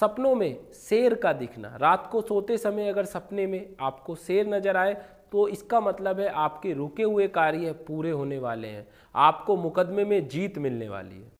सपनों में शेर का दिखना रात को सोते समय अगर सपने में आपको शेर नजर आए तो इसका मतलब है आपके रुके हुए कार्य पूरे होने वाले हैं आपको मुकदमे में जीत मिलने वाली है